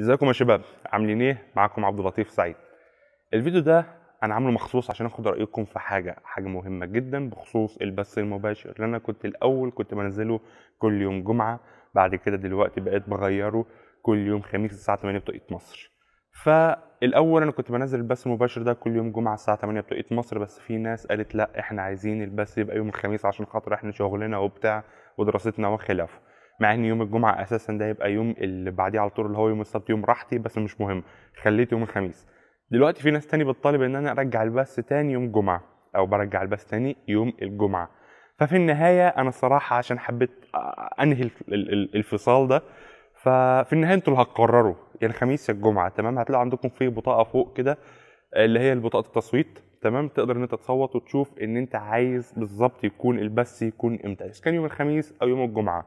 ازيكم يا شباب عاملين ايه معاكم عبد اللطيف سعيد الفيديو ده انا عامله مخصوص عشان اخد رايكم في حاجه حاجه مهمه جدا بخصوص البث المباشر اللي انا كنت الاول كنت بنزله كل يوم جمعه بعد كده دلوقتي بقيت بغيره كل يوم خميس الساعه 8 بتوقيت مصر فالاول انا كنت بنزل البث المباشر ده كل يوم جمعه الساعه 8 بتوقيت مصر بس في ناس قالت لا احنا عايزين البث يبقى يوم الخميس عشان خاطر احنا شغلنا وبتاع ودراستنا وخلافه مع ان يوم الجمعه اساسا ده يبقى يوم اللي بعديه على طول اللي هو يوم السبت يوم راحتي بس مش مهم خليت يوم الخميس دلوقتي في ناس تاني بتطالب ان انا ارجع البث تاني يوم جمعه او برجع البث تاني يوم الجمعه ففي النهايه انا الصراحه عشان حبيت انهي الفصال ده ففي النهايه انتوا اللي هتقرروا يا يعني الخميس يا الجمعه تمام هتلاقوا عندكم في بطاقه فوق كده اللي هي بطاقه التصويت تمام تقدر ان انت تصوت وتشوف ان انت عايز بالظبط يكون البث يكون امتى اذا كان يوم الخميس او يوم الجمعه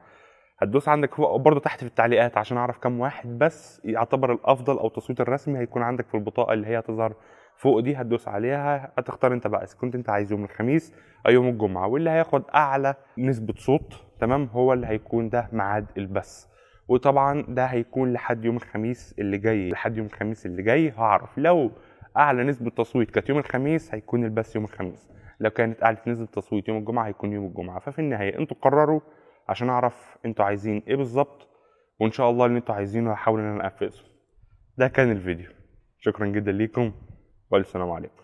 هتدوس عندك فوق برضه تحت في التعليقات عشان اعرف كم واحد بس يعتبر الافضل او التصويت الرسمي هيكون عندك في البطاقه اللي هي هتظهر فوق دي هتدوس عليها هتختار انت بقى اذا كنت انت عايز يوم الخميس او يوم الجمعه واللي هياخد اعلى نسبه صوت تمام هو اللي هيكون ده ميعاد البث وطبعا ده هيكون لحد يوم الخميس اللي جاي لحد يوم الخميس اللي جاي هعرف لو اعلى نسبه تصويت كانت يوم الخميس هيكون البث يوم الخميس لو كانت اعلى نسبه تصويت يوم الجمعه هيكون يوم الجمعه ففي النهايه انتوا قرروا عشان اعرف انتوا عايزين ايه بالظبط وان شاء الله اللي انتوا عايزينه هحاول ان انا انفذه ده كان الفيديو شكرا جدا ليكم والسلام عليكم